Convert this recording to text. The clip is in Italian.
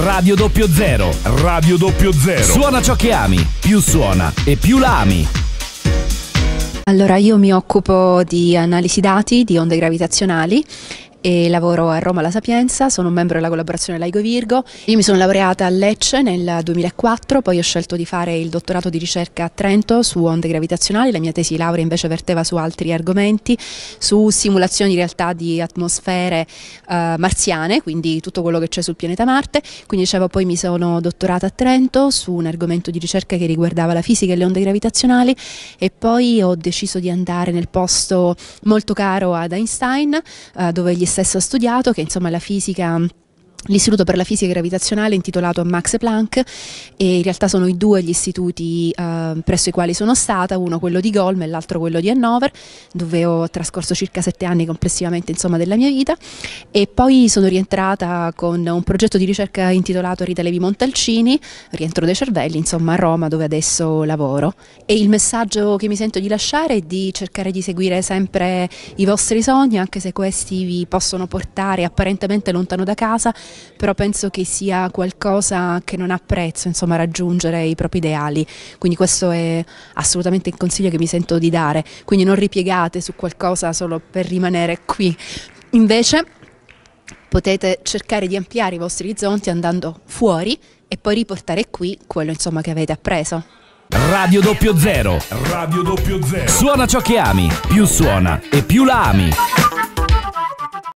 Radio Doppio Zero, Radio Doppio Zero. Suona ciò che ami, più suona e più la ami. Allora, io mi occupo di analisi dati di onde gravitazionali e lavoro a Roma La Sapienza, sono un membro della collaborazione Laigo Virgo. Io mi sono laureata a Lecce nel 2004, poi ho scelto di fare il dottorato di ricerca a Trento su onde gravitazionali, la mia tesi laurea invece verteva su altri argomenti, su simulazioni in realtà di atmosfere eh, marziane, quindi tutto quello che c'è sul pianeta Marte, quindi dicevo poi mi sono dottorata a Trento su un argomento di ricerca che riguardava la fisica e le onde gravitazionali e poi ho deciso di andare nel posto molto caro ad Einstein, eh, dove gli stesso studiato, che insomma la fisica L'Istituto per la Fisica Gravitazionale intitolato a Max Planck e in realtà sono i due gli istituti eh, presso i quali sono stata, uno quello di Golm e l'altro quello di Hannover, dove ho trascorso circa sette anni complessivamente insomma, della mia vita e poi sono rientrata con un progetto di ricerca intitolato Rita Levi Montalcini, Rientro dei cervelli, insomma a Roma dove adesso lavoro e il messaggio che mi sento di lasciare è di cercare di seguire sempre i vostri sogni anche se questi vi possono portare apparentemente lontano da casa però penso che sia qualcosa che non ha prezzo, insomma, raggiungere i propri ideali, quindi questo è assolutamente il consiglio che mi sento di dare, quindi non ripiegate su qualcosa solo per rimanere qui, invece potete cercare di ampliare i vostri orizzonti andando fuori e poi riportare qui quello insomma, che avete appreso. Radio Doppio Zero. Radio Doppio Zero. Suona ciò che ami. Più suona e più la ami.